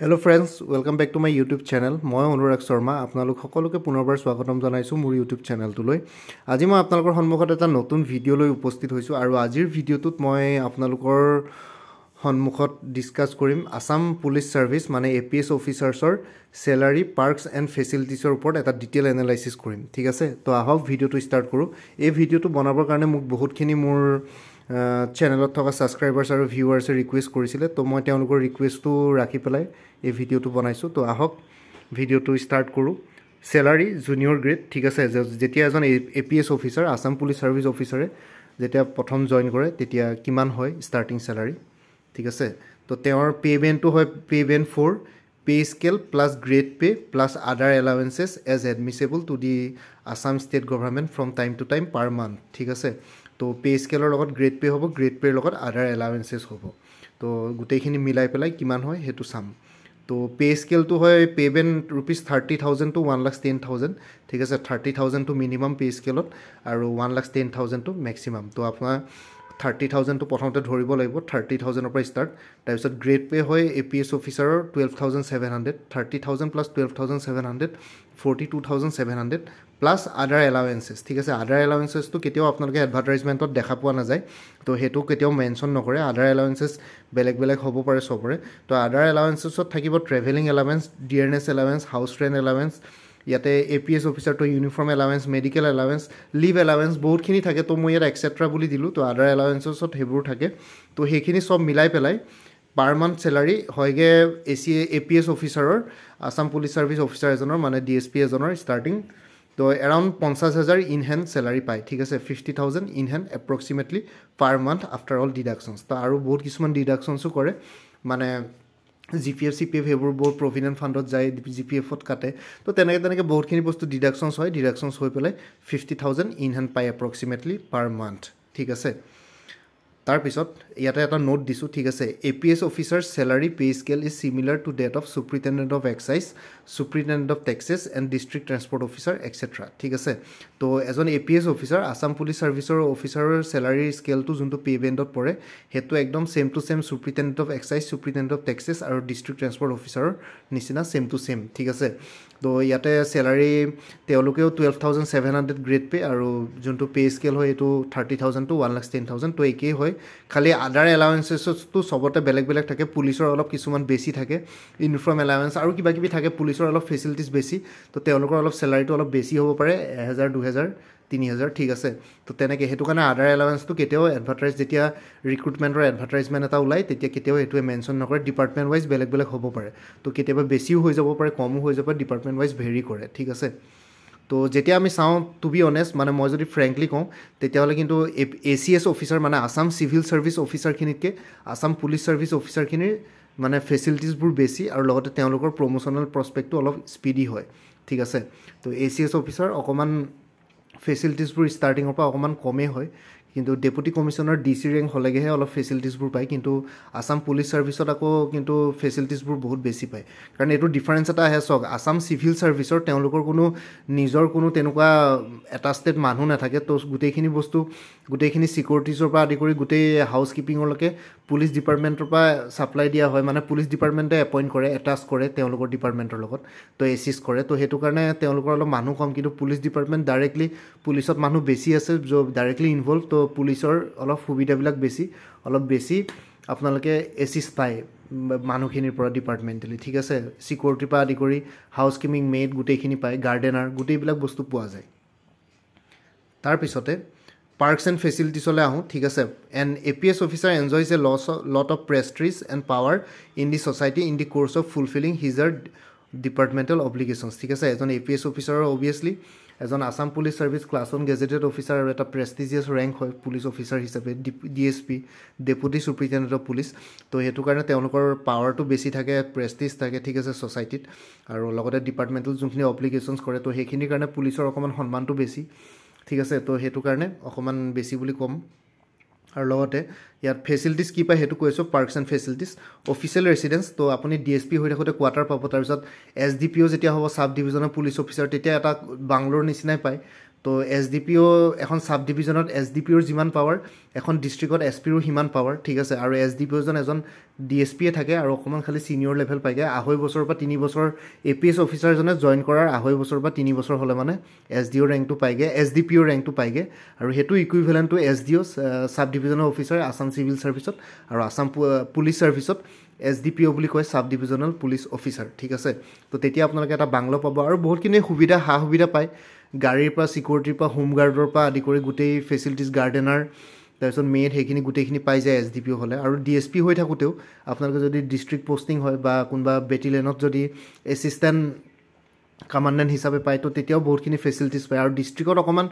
hello' friends welcome back to my YouTube channel মই অনুৰাগ শৰ্মা আপোনালোক সকলোকে পুনৰবাৰ স্বাগতম জনাইছোঁ মোৰ ইউটিউব চেনেলটোলৈ আজি মই আপোনালোকৰ সন্মুখত এটা নতুন ভিডিঅ' লৈ উপস্থিত হৈছোঁ আৰু আজিৰ ভিডিঅ'টোত মই আপোনালোকৰ সন্মুখত ডিছকাছ কৰিম আছাম পুলিচ ছাৰ্ভিচ মানে এ পি এছ অফিচাৰ্ছৰ চেলাৰী পাৰ্কছ এণ্ড ফেচিলিটিছৰ ওপৰত এটা ডিটেইল এনালাইচিছ কৰিম ঠিক আছে তো আহক ভিডিঅ'টো ষ্টাৰ্ট কৰোঁ এই ভিডিঅ'টো বনাবৰ কাৰণে মোক বহুতখিনি মোৰ চেনেলত থকা ছাবস্ক্রাইবার্স আর ভিউয়ার্সে রিকুয়েস্ট করেছিল তো মানে রিকুয়েস্ট রাখি পেলায় এই ভিডিওটি বনাইছো তো আহক ভিডিওটি স্টার্ট করো স্যালারি জুনিয়র গ্রেড ঠিক আছে যেটা এজন APS officer Assam police service অফিসারে যেটা প্রথম জয়েন করে তেতিয়া কিমান হয় স্টার্টিং স্যালারি ঠিক আছে তো তেওঁৰ পেমেন্টটো হয় payment for pay scale plus grade pay plus other allowances as admissible to the Assam state government from time to time per month ঠিক আছে তো পে স্কেলৰ লগত গ্ৰেড পে' হ'ব গ্ৰেড পে'ৰ লগত আদাৰ এলাৱেঞ্চেছ হ'ব তো গোটেইখিনি মিলাই পেলাই কিমান হয় সেইটো চাম তো পে' স্কেলটো হয় payment rupees thirty thousand to one lakh ten thousand ঠিক আছে থাৰ্টি থাউজেণ্ডটো মিনিমাম পে' স্কেলত আৰু ওৱান লাখ টেন থাউজেণ্ডটো মেক্সিমাম তো আপোনাৰ থাৰ্টি থাউজেণ্ডটো প্ৰথমতে ধৰিব লাগিব থাৰ্টি থাউজেণ্ডৰ পৰা ষ্টাৰ্ট তাৰপিছত গ্ৰেড পে' হয় এ পি এছ অফিচাৰৰ twelve thousand seven hundred thirty thousand plus twelve thousand seven hundred forty two thousand seven hundred plus other allowances ঠিক আছে আদাৰ এলাৱেঞ্চেছটো কেতিয়াও আপোনালোকে এডভাৰটাইজমেণ্টত দেখা পোৱা নাযায় তো সেইটো কেতিয়াও মেনশ্যন নকৰে আদাৰ এলাৱেঞ্চেছ বেলেগ বেলেগ হ'ব পাৰে চবৰে তো আদাৰ এলাৱেঞ্চেছত থাকিব travelling allowance dearness allowance house rent allowance ইয়াতে এ পি এছ অফিচাৰটো uniform allowance medical allowance leave allowance বহুতখিনি থাকে তো মই ইয়াত এক্সেট্ৰা বুলি দিলোঁ তো আদাৰ এলাৱেঞ্চেছত সেইবোৰ থাকে তো সেইখিনি চব মিলাই পেলাই পাৰ মান্থ চেলাৰী হয়গৈ A C A P S অফিচাৰৰ আছাম পুলিচ ছাৰ্ভিচ অফিচাৰ এজনৰ মানে ডি এছ পি এজনৰ ষ্টাৰ্টিং তো এৰাউণ্ড পঞ্চাছ হাজাৰ ইন হেণ্ড চেলাৰী পায় ঠিক আছে fifty thousand in hand approximately per month after all deductions তো আৰু বহুত কিছুমান ডিডাকশ্যনছো কৰে মানে G P F C P F সেইবোৰ বহুত প্ৰভিডেণ্ট ফাণ্ডত যায় জি পি এফত কাটে তো তেনেকৈ তেনেকৈ বহুতখিনি বস্তু ডিডাকশ্যনছ হয় ডিডাকশ্যনছ হৈ পেলাই ফিফটি থাউজেণ্ড ইন হেণ্ড পায় এপ্ৰক্সিমেটলি পাৰ মান্থ ঠিক আছে তাৰপিছত ইয়াতে এটা নোট দিছোঁ ঠিক আছে A P S officer salary pay scale is similar to that of superintendent of excise superintendent of taxes and district transport officer etcetera ঠিক আছে তো এজন A P S officer Assam police ছাৰ্ভিচৰ অফিচাৰৰ চেলাৰী স্কেলটো যোনটো পে' বেণ্ডত পৰে সেইটো একদম same to same superintendent of excise ছুপ্ৰিণ্টেণ্ট of taxes আৰু ডিষ্ট্ৰিক্ট ট্ৰেন্সপৰ্ট অফিচাৰৰ নিচিনা ছেম টু ছেম ঠিক আছে তো ইয়াতে চেলাৰী তেওঁলোকেও twelve thousand seven hundred grade pay' আৰু যোনটো পে' স্কেল হয় এইটো thirty thousand to one lakh ten thousand তো একেই হয় খালি আদাৰ এলাউেঞ্চেছতো চবতে বেলেগ বেলেগ থাকে পুলিচৰ অলপ কিছুমান বেছি থাকে ইউনিফৰ্ম এলাৱেঞ্চ আৰু কিবা কিবি থাকে পুলিচৰ অলপ ফেচিলিটিছ বেছি তো তেওঁলোকৰ অলপ চেলাৰীটো অলপ বেছি হ'ব পাৰে এহেজাৰ দুহেজাৰ তিনি হাজাৰ ঠিক আছে তো তেনেকৈ সেইটো কাৰণে আদাৰ এলাৱেন্সটো কেতিয়াও এডভাৰটাইজ যেতিয়া ৰিক্ৰুটমেণ্টৰ এডভাৰটাইজমেণ্ট এটা ওলায় তেতিয়া কেতিয়াও সেইটোৱে মেনশ্যন নকৰে ডিপাৰ্টমেণ্ট ৱাইজ বেলেগ বেলেগ হ'ব পাৰে তো কেতিয়াবা বেছিও হৈ যাব পাৰে কমো হৈ যাব পাৰে ডিপাৰ্টমেণ্ট ৱাইজ ভেৰি কৰে ঠিক আছে তো যেতিয়া আমি চাওঁ টু বি অনেষ্ট মানে মই যদি ফ্ৰেংকলি কওঁ তেতিয়াহ'লে কিন্তু A A C S officer মানে আছাম চিভিল ছাৰ্ভিচ অফিচাৰখিনিতকৈ আছাম পুলিচ ছাৰ্ভিচ অফিচাৰখিনিৰ মানে ফেচিলিটিজবোৰ বেছি আৰু লগতে তেওঁলোকৰ প্ৰমোশ্যনেল প্ৰস্পেক্টটো অলপ স্পীডি হয় ঠিক আছে তো এ চি এছ অফিচাৰ অকণমান ফেচিলিটিছবোৰ ষ্টাৰ্টিঙৰ পৰা অকণমান কমেই হয় কিন্তু deputy commissioner D C rank হ'লেগেহে অলপ ফেচিলিটিছবোৰ পায় কিন্তু আছাম পুলিচ ছাৰ্ভিচত আকৌ কিন্তু ফেচিলিটিছবোৰ বহুত বেছি পায় কাৰণ এইটো ডিফাৰেঞ্চ এটা আহে চাওক আছাম চিভিল ছাৰ্ভিচৰ তেওঁলোকৰ কোনো নিজৰ কোনো তেনেকুৱা এটাষ্টেড মানুহ নাথাকে তো গোটেইখিনি বস্তু গোটেইখিনি ছিকিউৰিটিজৰ পৰা আদি কৰি গোটেই হাউচ কিপিঙলৈকে পুলিচ ডিপাৰ্টমেণ্টৰ পৰা ছাপ্লাই দিয়া হয় মানে পুলিচ ডিপাৰ্টমেণ্টে এপইণ্ট কৰে এটাচ কৰে তেওঁলোকৰ ডিপাৰ্টমেণ্টৰ লগত তো এচিছ কৰে তো সেইটো কাৰণে তেওঁলোকৰ অলপ মানুহ কম কিন্তু পুলিচ ডিপাৰ্টমেণ্ট ডাইৰেক্টলি পুলিচত মানুহ বেছি আছে য' ডাইৰেক্টলি ইনভল্ভ তো পুলিচৰ অলপ সুবিধাবিলাক বেছি অলপ বেছি আপোনালোকে এচিছ পায় মানুহখিনিৰ পৰা ডিপাৰ্টমেণ্টেলি ঠিক আছে ছিকিউৰিটিৰ পৰা আদি কৰি হাউচ কিপিং মেড গোটেইখিনি পায় গাৰ্ডেনাৰ গোটেইবিলাক বস্তু পোৱা যায় তাৰপিছতে পাৰ্কছ এণ্ড ফেচিলিটিছলৈ আহোঁ ঠিক আছে and A P S officer এনজয়ছ A loss lot of প্ৰেষ্ট্ৰিজ and power in the society in the course of fulfilling হিজাৰ departmental অব্লিগেশ্যনছ ঠিক আছে এজন এ পি এছ অফিচাৰৰ অভিয়াছলি এজন Assam police service class one gazetted officer আৰু এটা prestigious rank হয় police officer হিচাপে D D S P deputy ছুপ্ৰিণ্টেণ্ট of police ত' সেইটো কাৰণে তেওঁলোকৰ পাৱাৰটো বেছি থাকে প্ৰেষ্টিজ থাকে ঠিক আছে ছ'চাইটিত আৰু লগতে ডিপাৰ্টমেণ্টেল যোনখিনি অব্লিগেশ্যনছ কৰে তো সেইখিনিৰ কাৰণে পুলিচৰ অকণমান সন্মানটো বেছি ঠিক আছে ত' সেইটো কাৰণে অকণমান বেছি বুলি ক'ম আৰু লগতে ইয়াত ফেচিলিটিজ কি পায় সেইটো কৈছোঁ perks and facilities official residence ত' আপুনি ডি এছ পি হৈ থাকোঁতে কোৱাৰ্টাৰ পাব তাৰপিছত এছ ডি পি অ' যেতিয়া হ'ব চাব ডিভিজনৰ পুলিচ অফিচাৰ তেতিয়া এটা বাংলোৰ নিচিনাই পায় তো এছ ডি পি অ' এখন চাব ডিভিজনত এছ ডি পি অ'ৰ যিমান পাৱাৰ এখন ডিষ্ট্ৰিক্টত এছ পিৰো সিমান পাৱাৰ ঠিক আছে আৰু এছ ডি পি অ'জন এজন ডি এছ পিয়ে থাকে আৰু অকণমান খালি ছিনিয়ৰ লেভেল পাইগৈ আঢ়ৈ বছৰৰ পৰা তিনি বছৰ এ পি এছ অফিচাৰজনে জইন কৰাৰ আঢ়ৈ বছৰৰ পৰা তিনি বছৰ হ'লে মানে এছ ডি অ' ৰেংকটো পাইগৈ এছ ডি পি অ' ৰেংকটো পাইগৈ আৰু সেইটো ইকুইভেলেণ্টটো S D O' sub divisional officer Assam civil ছাৰ্ভিচত আৰু আছাম পুলিচ ছাৰ্ভিচত এছ ডি পি অ' বুলি কয় চাব ডিভিজনেল পুলিচ অফিচাৰ ঠিক আছে তো তেতিয়া আপোনালোকে এটা বাংলো পাব আৰু বহুতখিনি সুবিধা সা সুবিধা পায় গাড়ীৰ পৰা ছিকিউৰিটিৰ পৰা হোমগাৰ্ডৰ পৰা আদি কৰি গোটেই ফেচিলিটিজ গাৰ্ডেনাৰ তাৰপিছত মেড সেইখিনি গোটেইখিনি পাই যায় এছ ডি পি অ' হ'লে আৰু ডি এছ পি হৈ থাকোঁতেও আপোনালোকে যদি ডিষ্ট্ৰিক্ট পষ্টিং হয় বা কোনোবা বেটেলিয়নত যদি এছিষ্টেণ্ট কামাণ্ডেণ্ট হিচাপে পায় তো তেতিয়াও বহুতখিনি ফেচিলিটিজ পায় আৰু ডিষ্ট্ৰিক্টত অকণমান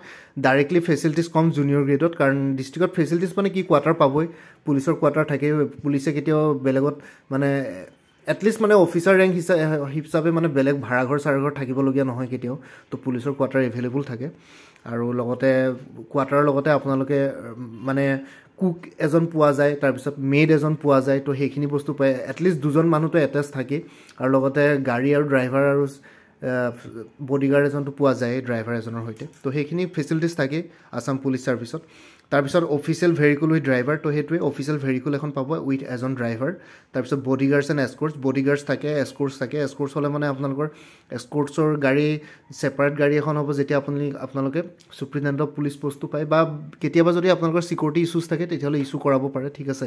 ডাইৰেক্টলি ফেচিলিটিজ কম জুনিয়ৰ গ্ৰেডত কাৰণ ডিষ্ট্ৰিক্টত ফেচিলিটিজ মানে কি কোৱাৰ্টাৰ পাবই পুলিচৰ কোৱাৰ্টাৰ থাকেই পুলিচে কেতিয়াও বেলেগত মানে এটলিষ্ট মানে অফিচাৰ ৰেংক হিচাপে হিচাপে মানে বেলেগ ভাড়াঘৰ চাৰাঘৰ থাকিবলগীয়া নহয় কেতিয়াও তো পুলিচৰ কোৱাৰ্টাৰ এভেইলেবল থাকে আৰু লগতে কোৱাৰ্টাৰৰ লগতে আপোনালোকে মানে কুক এজন পোৱা যায় তাৰপিছত মেড এজন পোৱা যায় তো সেইখিনি বস্তু পায় এটলিষ্ট দুজন মানুহটো এটেচ থাকেই আৰু লগতে গাড়ী আৰু ড্ৰাইভাৰ আৰু বডিগাৰ্ড এজনটো পোৱা যায় ড্ৰাইভাৰ এজনৰ সৈতে তো সেইখিনি ফেচিলিটিছ থাকেই আছাম পুলিচ চাৰ্ভিছত তাৰপিছত অফিচিয়েল ভেৰিকুল উইথ ড্ৰাইভাৰ তো সেইটোৱে অফিচিয়েল ভেৰিকুল এখন পাব উইথ এজন ড্ৰাইভাৰ তাৰপিছত বডিগাৰ্ডছ এণ্ড এস্কৰ্টছ বডিগাৰ্ডছ থাকে এস্কৰ্টছ থাকে এস্কৰ্টছ হ'লে মানে আপোনালোকৰ এস্কৰ্টছৰ গাড়ী ছেপাৰেট গাড়ী এখন হ'ব যেতিয়া আপুনি আপোনালোকে ছুপ্ৰিণ্টেণ্ট অফ পুলিচ পষ্টটো পায় বা কেতিয়াবা যদি আপোনালোকৰ ছিকিউৰিটি ইছুছ থাকে তেতিয়াহ'লে ইছ্যু কৰাব পাৰে ঠিক আছে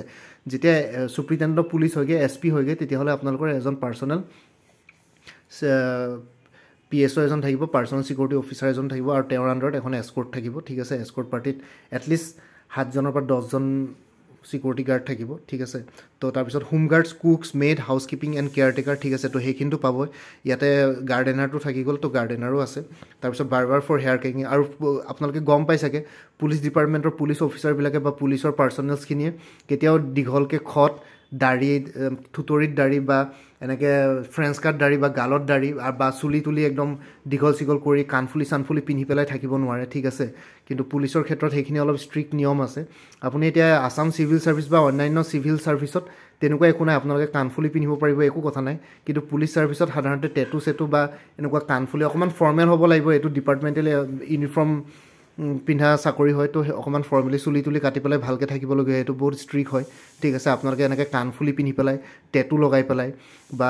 যেতিয়া ছুপ্ৰিণ্টেণ্ট অফ পুলিচ হয়গৈ এছ পি হয়গৈ তেতিয়াহ'লে আপোনালোকৰ এজন পাৰ্চনেল পি এছ অ' এজন থাকিব পাৰ্চনেল ছিকিউৰিটি অফিচাৰ এজন থাকিব আৰু তেওঁৰ আণ্ডাৰত এখন এস্কৰ্ট থাকিব ঠিক আছে এস্কৰ্ট পাৰ্টিত এটলিষ্ট সাতজনৰ পৰা দহজন ছিকিউৰিটি গাৰ্ড থাকিব ঠিক আছে তো তাৰপিছত home guards cooks maid housekeeping and caretaker ঠিক আছে তো সেইখিনিতো পাবই ইয়াতে গাৰ্ডেনাৰটো থাকি গ'ল তো গাৰ্ডেনাৰো আছে তাৰপিছত বাৰ বাৰ ফৰ হেয়াৰ কেকিং আৰু আপোনালোকে গম পাই চাগে পুলিচ ডিপাৰ্টমেণ্টৰ পুলিচ অফিচাৰবিলাকে বা পুলিচৰ পাৰ্চনেলছখিনিয়ে কেতিয়াও দীঘলকৈ খট দাড়ি থুতৰিত দাড়ি বা এনেকৈ ফ্ৰেঞ্চ কাট দাড়ি বা গালত দাড়ি বা চুলি তুলি একদম দীঘল চিঘল কৰি কাণফুলি চানফুলি পিন্ধি পেলাই থাকিব নোৱাৰে ঠিক আছে কিন্তু পুলিচৰ ক্ষেত্ৰত সেইখিনি অলপ ষ্ট্ৰিক্ট নিয়ম আছে আপুনি এতিয়া আছাম চিভিল ছাৰ্ভিচ বা অন্যান্য চিভিল ছাৰ্ভিচত তেনেকুৱা একো নাই আপোনালোকে কাণফুলি পিন্ধিব পাৰিব একো কথা নাই কিন্তু পুলিচ ছাৰ্ভিচত সাধাৰণতে টেটু চেটু বা এনেকুৱা কাণফুলি অকণমান ফৰ্মেল হ'ব লাগিব এইটো ডিপাৰ্টমেণ্টেল ইউনিফৰ্ম পিন্ধা চাকৰি হয় তো অকণমান ফৰ্মেলি চুলি তুলি কাটি পেলাই ভালকৈ থাকিবলগীয়া সেইটো বহুত ষ্ট্ৰিক হয় ঠিক আছে আপোনালোকে এনেকৈ কাণফুলি পিন্ধি পেলাই টেটু লগাই পেলাই বা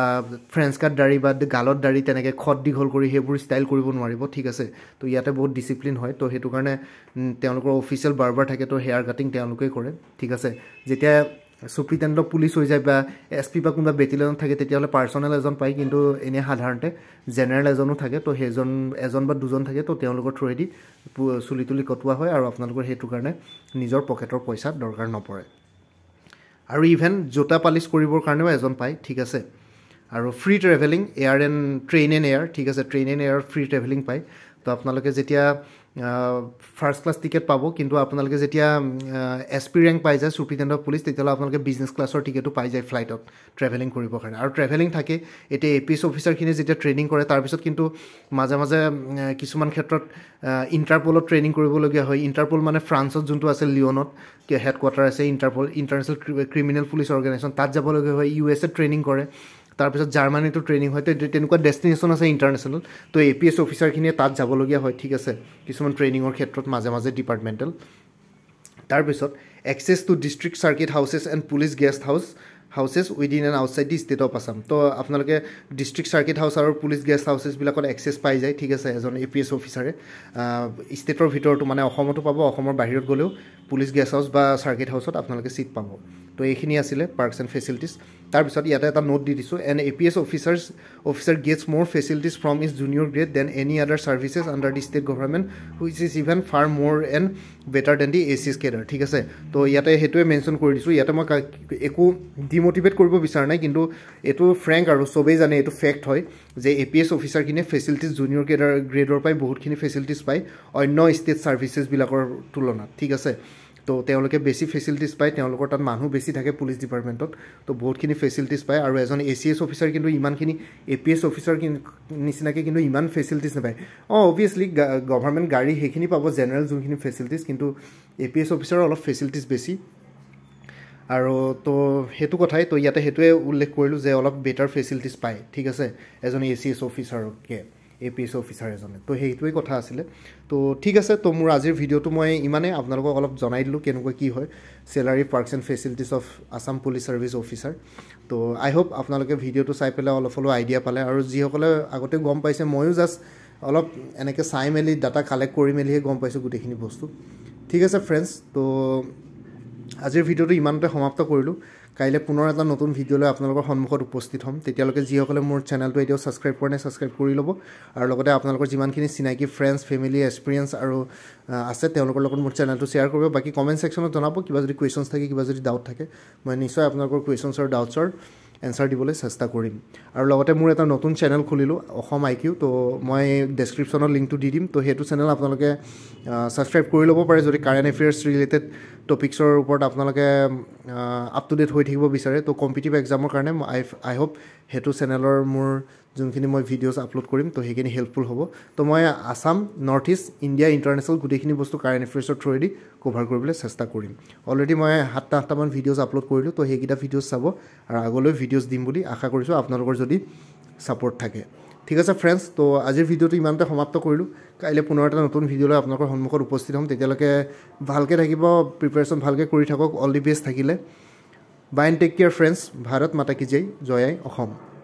ফ্ৰেঞ্চ কাট দাড়ি বা গালত দাড়ি তেনেকৈ খত দীঘল কৰি সেইবোৰ ষ্টাইল কৰিব নোৱাৰিব ঠিক আছে তো ইয়াতে বহুত ডিচিপ্লিন হয় তো সেইটো কাৰণে তেওঁলোকৰ অফিচিয়েল বাৰ বাৰ থাকে তো হেয়াৰ কাটিং তেওঁলোকেই কৰে ঠিক আছে যেতিয়া চুপ্ৰিণ্টেণ্টৰ পুলিচ হৈ যায় বা এছ পি বা কোনোবা বেটেলিয়নত থাকে তেতিয়াহ'লে পাৰ্চনেল এজন পায় কিন্তু এনেই সাধাৰণতে জেনেৰেল এজনো থাকে তো সেইজন এজন বা দুজন থাকে তো তেওঁলোকৰ থ্ৰুৱেদি চুলি তুলি কটোৱা হয় আৰু আপোনালোকৰ সেইটো কাৰণে নিজৰ পকেটৰ পইচা দৰকাৰ নপৰে আৰু ইভেন জোতা পালিচ কৰিবৰ কাৰণেও এজন পায় ঠিক আছে আৰু free travelling air and train and air ঠিক আছে ট্ৰেইন এণ্ড এয়াৰত ফ্ৰী ট্ৰেভেলিং পায় তো আপোনালোকে যেতিয়া ফাৰ্ষ্ট ক্লাছ টিকেট পাব কিন্তু আপোনালোকে যেতিয়া এছ পি ৰেংক পাই যায় ছুপ্ৰিণ্টেণ্ট অফ পুলিচ তেতিয়াহ'লে আপোনালোকে বিজনেছ ক্লাছৰ টিকেটো পাই যায় ফ্লাইটত ট্ৰেভেলিং কৰিবৰ কাৰণে আৰু ট্ৰেভেলিং থাকে এতিয়া এ পি এছ অফিচাৰখিনি যেতিয়া ট্ৰেইনিং কৰে তাৰপিছত কিন্তু মাজে মাজে কিছুমান ক্ষেত্ৰত ইণ্টাৰপলত ট্ৰেইনিং কৰিবলগীয়া হয় ইণ্টাৰপল মানে ফ্ৰান্সত যোনটো আছে লিঅনত হেডকোৱাৰ্টাৰ আছে Interpol international criminal police organisation তাত যাবলগীয়া হয় ইউ এছ এত ট্ৰেইনিং কৰে তাৰপিছত জাৰ্মানীটো ট্ৰেইনিং হয় তেনেকুৱা ডেষ্টিনেশ্যন আছে ইণ্টাৰনেশ্যনেল তো এ পি এছ অফিচাৰখিনিয়ে তাত যাবলগীয়া হয় ঠিক আছে কিছুমান ট্ৰেইনিঙৰ ক্ষেত্ৰত মাজে মাজে ডিপাৰ্টমেণ্টেল তাৰপিছত access to district circuit houses and police guest house houses within and outside the state of Assam তো আপোনালোকে ডিষ্ট্ৰিক্ট চাৰ্কিট হাউচ আৰু পুলিচ গেষ্ট হাউচেছবিলাকত এক্সেছ পাই যায় ঠিক আছে এজন এ পি এছ অফিচাৰে ষ্টেটৰ ভিতৰতো মানে অসমতো পাব অসমৰ বাহিৰত গ'লেও পুলিচ গেষ্ট হাউচ বা চাৰ্কিট হাউচত আপোনালোকে চিট পাব তো এইখিনি আছিলে পাৰ্কছ এণ্ড ফেচিলিটিজ তাৰপিছত ইয়াতে এটা নোট দি দিছোঁ and A P S officers officer gets more facilities from is junior grade than any other services under the state government which is even far more and better than the A C cadre ঠিক আছে তো ইয়াতে সেইটোৱে mention কৰি দিছোঁ ইয়াতে মই একো ডিম'টিভেট কৰিব বিচৰা নাই কিন্তু এইটো ফ্ৰেংক আৰু চবেই জানে এইটো ফেক্ট হয় যে এ পি এছ অফিচাৰখিনিয়ে ফেচিলিটিজ জুনিয়ৰ কেডাৰ গ্ৰেডৰ পৰাই বহুতখিনি ফেচিলিটিজ পায় অন্য ষ্টেট চাৰ্ভিচেছবিলাকৰ তুলনাত ঠিক আছে তো তেওঁলোকে বেছি ফেচিলিটিজ পায় তেওঁলোকৰ তাত মানুহ বেছি থাকে পুলিচ ডিপাৰ্টমেণ্টত তো বহুতখিনি ফেচিলিটিজ পায় আৰু এজন এ চি এছ অফিচাৰ কিন্তু ইমানখিনি এ পি এছ অফিচাৰ নিচিনাকৈ কিন্তু ইমান ফেচিলিটিজ নাপায় অঁ অভিয়াছলি গভৰ্ণমেণ্ট গাড়ী সেইখিনি পাব জেনেৰেল যোনখিনি ফেচিলিটিজ কিন্তু এ পি এছ অফিচাৰৰ অলপ ফেচিলিটিজ বেছি আৰু তো সেইটো কথাই তো ইয়াতে সেইটোৱে উল্লেখ কৰিলোঁ যে অলপ বেটাৰ ফেচিলিটিজ পায় ঠিক আছে এজন এ চি এছ অফিচাৰকে এ পি এছ অফিচাৰ এজনে তো সেইটোৱেই কথা আছিলে তো ঠিক আছে তো মোৰ আজিৰ ভিডিঅ'টো মই ইমানেই আপোনালোকক অলপ জনাই দিলোঁ কেনেকুৱা কি হয় salary perks and facilities of Assam police service officer তো আই হোপ আপোনালোকে ভিডিঅ'টো চাই পেলাই অলপ হ'লেও আইডিয়া পালে আৰু যিসকলে আগতে গম পাইছে ময়ো জাষ্ট অলপ এনেকৈ চাই মেলি ডাটা কালেক্ট কৰি মেলিহে গম পাইছোঁ গোটেইখিনি বস্তু ঠিক আছে ফ্ৰেণ্ডছ তো আজিৰ ভিডিঅ'টো ইমানতে সমাপ্ত কৰিলোঁ কাইলৈ পুনৰ এটা নতুন ভিডিঅ' লৈ আপোনালোকৰ সন্মুখত উপস্থিত হ'ম তেতিয়ালৈকে যিসকলে মোৰ চেনেলটো এতিয়াও ছাবস্ক্ৰাইব কৰা নাই ছাবস্ক্ৰাইব কৰি ল'ব আৰু লগতে আপোনালোকৰ যিমানখিনি চিনাকি ফ্ৰেণ্ডছ ফেমিলি এক্সপিৰিয়েঞ্চ আৰু আছে তেওঁলোকৰ লগত মোৰ চেনেলটো শ্বেয়াৰ কৰিব বাকী কমেণ্ট ছেকশ্যনত জনাব কিবা যদি কুৱেশ্যনছ থাকে কিবা যদি ডাউট থাকে মই নিশ্চয় আপোনালোকৰ কুৱেশ্যনছ আৰু ডাউটছৰ এনচাৰ দিবলৈ চেষ্টা কৰিম আৰু লগতে মোৰ এটা নতুন চেনেল খুলিলোঁ অসম আই কিউ ত' মই ডেছক্ৰিপশ্যনত লিংকটো দি দিম ত' সেইটো চেনেল আপোনালোকে ছাবস্ক্ৰাইব কৰি ল'ব পাৰে যদি কাৰেণ্ট এফেয়াৰ্ছ ৰিলেটেড টপিকছৰ ওপৰত আপোনালোকে আপ টু ডেট হৈ থাকিব বিচাৰে ত' কম্পিটিভ এক্সামৰ কাৰণে আই আই হোপ সেইটো চেনেলৰ মোৰ যোনখিনি মই ভিডিঅ'জ আপলোড কৰিম তো সেইখিনি হেল্পফুল হ'ব তো মই Assam north east India international গোটেইখিনি বস্তু কাৰেণ্ট এফেয়াৰ্ছৰ থ্ৰুৱেদি কভাৰ কৰিবলৈ চেষ্টা কৰিম অলৰেডি মই সাতটা আঠটামান ভিডিঅ'জ আপলোড কৰিলোঁ তো সেইকেইটা ভিডিঅ'ছ চাব আৰু আগলৈ ভিডিঅ'জ দিম বুলি আশা কৰিছোঁ আপোনালোকৰ যদি ছাপৰ্ট থাকে ঠিক আছে ফ্ৰেণ্ডছ তো আজিৰ ভিডিঅ'টো ইমানতে সমাপ্ত কৰিলোঁ কাইলৈ পুনৰ এটা নতুন ভিডিঅ' লৈ আপোনালোকৰ সন্মুখত উপস্থিত হ'ম তেতিয়ালৈকে ভালকৈ থাকিব প্ৰিপেৰেশ্যন ভালকৈ কৰি থাকক অল দি বেষ্ট থাকিলে bye and take care friends Bharat Mata কি জয় জয়াই অসম